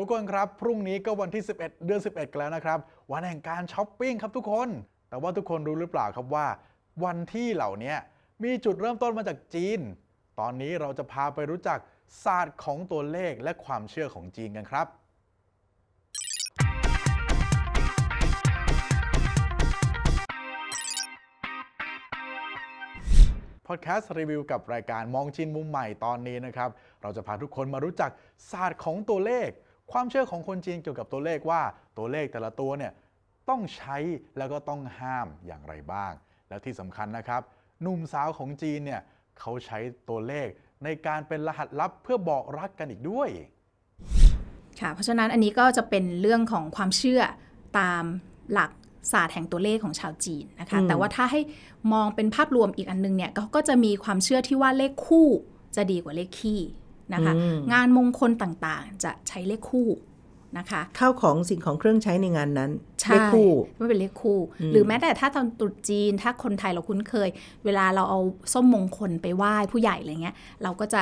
ทุกคนครับ พรุ่งนี้ก็วันที่ 11 เดือน11กันแล้วนะครับวันแห่งการช้อปปิ้งครับทุกคน แต่ว่าทุกคนรู้หรือเปล่าครับว่าวันที่เหล่านี้มีจุดเริ่มต้นมาจากจีน ตอนนี้เราจะพาไปรู้จักศาสตร์ของตัวเลขและความเชื่อของจีนกันครับ พอดแคสต์รีวิว กับรายการมองจีนมุมใหม่ตอนนี้นะครับ เราจะพาทุกคนมารู้จักศาสตร์ของตัวเลขความเชื่อของคนจีนเกี่ยวกับตัวเลขว่าตัวเลขแต่ละตัวเนี่ยต้องใช้แล้วก็ต้องห้ามอย่างไรบ้าง แล้วที่สำคัญนะครับหนุ่มสาวของจีนเนี่ยเขาใช้ตัวเลขในการเป็นรหัสลับเพื่อบอกรักกันอีกด้วยค่ะเพราะฉะนั้นอันนี้ก็จะเป็นเรื่องของความเชื่อตามหลักศาสตร์แห่งตัวเลขของชาวจีนนะคะแต่ว่าถ้าให้มองเป็นภาพรวมอีกอันนึงเนี่ยก็จะมีความเชื่อที่ว่าเลขคู่จะดีกว่าเลขคี่นะคะงานมงคลต่างๆ จะใช้เลขคู่นะคะ เข้าของสิ่งของเครื่องใช้ในงานนั้น เลขคู่ ไม่เป็นเลขคู่ หรือแม้แต่ถ้าตอนตรุษจีน ถ้าคนไทยเราคุ้นเคย เวลาเราเอาส้มมงคลไปไหว้ผู้ใหญ่อะไรเงี้ย เราก็จะ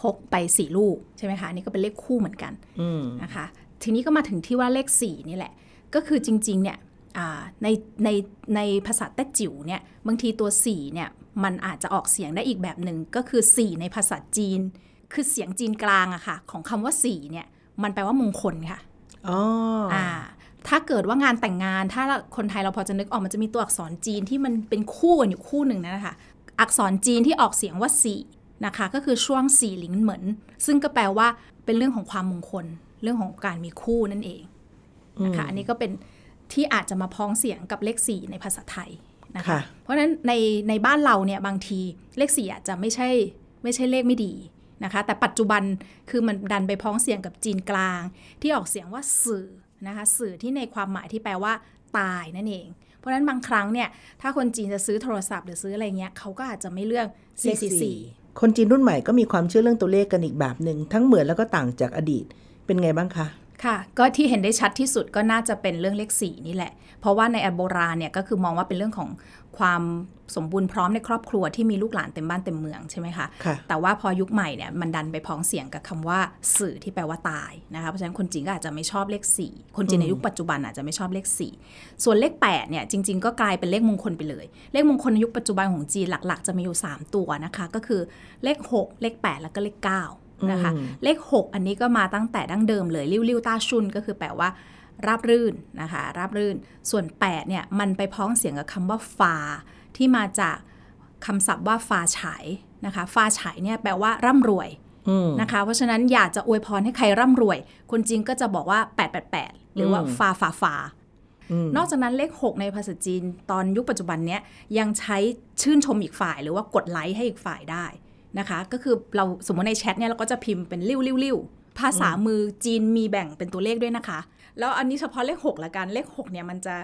พกไปสี่ลูกใช่ไหมคะนี่ก็เป็นเลขคู่เหมือนกันนะคะ ทีนี้ก็มาถึงที่ว่าเลขสี่นี่แหละ ก็คือจริงๆเนี่ยในในในภาษาแต้จิ๋วเนี่ย บางทีตัวสี่เนี่ย มันอาจจะออกเสียงได้อีกแบบหนึ่งก็คือสี่ในภาษาจีนคือเสียงจีนกลางอะค่ะ ของคำว่าสีเนี่ย มันแปลว่ามงคลค่ะอ๋ออ่า ถ้าเกิดว่างานแต่งงาน ถ้าคนไทยเราพอจะนึกออก มันจะมีตัวอักษรจีนที่มันเป็นคู่กันอยู่คู่หนึ่งนะคะ อักษรจีนที่ออกเสียงว่าสีนะคะ ก็คือช่วงสี่หลิงเหมือน ซึ่งก็แปลว่าเป็นเรื่องของความมงคล เรื่องของการมีคู่นั่นเองนะคะ อันนี้ก็เป็นที่อาจจะมาพ้องเสียงกับเลขสี่ในภาษาไทยนะคะ เพราะฉะนั้นในในบ้านเราเนี่ยบางทีเลขสี่อาจจะไม่ใช่ ไม่ใช่เลขไม่ดีนะคะแต่ปัจจุบันคือมันดันไปพ้องเสียงกับจีนกลาง ที่ออกเสียงว่าสื่อนะคะสื่อที่ในความหมายที่แปลว่าตายนั่นเอง เพราะฉะนั้นบางครั้งเนี่ยถ้าคนจีนจะซื้อโทรศัพท์หรือซื้ออะไรเงี้ยเขาก็อาจจะไม่เลือก CCC คนจีนรุ่นใหม่ก็มีความเชื่อเรื่องตัวเลขกันอีกแบบหนึ่งทั้งเหมือนแล้วก็ต่างจากอดีต เป็นไงบ้างคะค่ะ ก็ที่เห็นได้ชัดที่สุดก็น่าจะเป็นเรื่องเลขสี่นี่แหละ เพราะว่าในอโบราณเนี่ยก็คือมองว่าเป็นเรื่องของความสมบูรณ์พร้อมในครอบครัวที่มีลูกหลานเต็มบ้านเต็มเมืองใช่ไหมคะคะแต่ว่าพอยุคใหม่เนี่ยมันดันไปพ้องเสียงกับคำว่าสื่อที่แปลว่าตายนะคะ เพราะฉะนั้นคนจีนก็อาจจะไม่ชอบเลขสี่คนจีนในยุคปัจจุบันอาจจะไม่ชอบเลขสี่ส่วนเลข8เนี่ยจริงๆก็กลายเป็นเลขมงคลไปเลย เลขมงคลในยุคปัจจุบันของจีนหลัก ๆจะมีอยู่ 3 ตัวนะคะก็คือเลข 6 เลข 8 แล้วก็เลข 9นะคะเลข 6 อันนี้ก็มาตั้งแต่ดั้งเดิมเลยริ้วริ้วตาชุนก็คือแปลว่าราบรื่นนะคะราบรื่นส่วน8เนี่ยมันไปพ้องเสียงกับคำว่าฟาที่มาจากคำศัพท์ว่าฟาฉายนะคะฟาฉายเนี่ยแปลว่าร่ำรวยนะคะเพราะฉะนั้นอยากจะอวยพรให้ใครร่ำรวย คนจีนก็จะบอกว่า 888 หรือว่าฟาฟาฟานอกจากนั้นเลข 6 ในภาษาจีนตอนยุคปัจจุบันเนี้ยยังใช้ชื่นชมอีกฝ่าย หรือว่ากดไลค์ให้อีกฝ่ายได้นะคะก็คือเราสมมติในแชทเนี่ยเราก็จะพิมพ์เป็นริ้วริ้วริ้วภาษามือจีนมีแบ่งเป็นตัวเลขด้วยนะคะ แล้วอันนี้เฉพาะเลข6ละกันเลข6เนี่ยมันจะ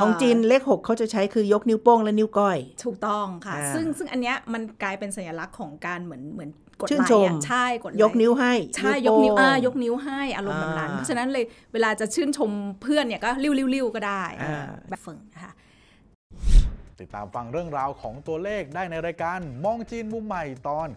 ของจีนเลข 6เขาจะใช้คือยกนิ้วโป้งและนิ้วก้อย ถูกต้องค่ะ ซึ่งซึ่งอันเนี้ยมันกลายเป็นสัญลักษณ์ของการเหมือนเหมือนกด่นชมใช่กดยกนิ้วให้ใช่ยกนิ้วอ่ายกนิ้วให้อารมณ์แบบนั้นเพราะฉะนั้นเลยเวลาจะชื่นชมเพื่อนเนี่ยก็ริ้วริ้วริ้วก็ได้แบบฝึงน่ะติดตามฟังเรื่องราวของตัวเลขได้ในรายการมองจีนมุมใหม่ตอน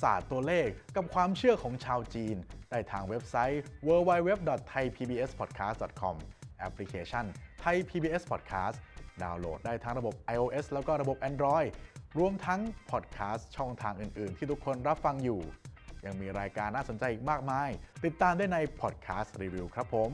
ศาสตร์ตัวเลขกับความเชื่อของชาวจีน ได้ทางเว็บไซต์ www.thaipbspodcast.com แอปพลิเคชัน Thai PBS Podcast ดาวน์โหลดได้ทั้งระบบ iOS แล้วก็ระบบ Android รวมทั้งพอดแคสต์ช่องทางอื่นๆ ที่ทุกคนรับฟังอยู่ ยังมีรายการน่าสนใจอีกมากมาย ติดตามได้ในพอดแคสต์รีวิวครับผม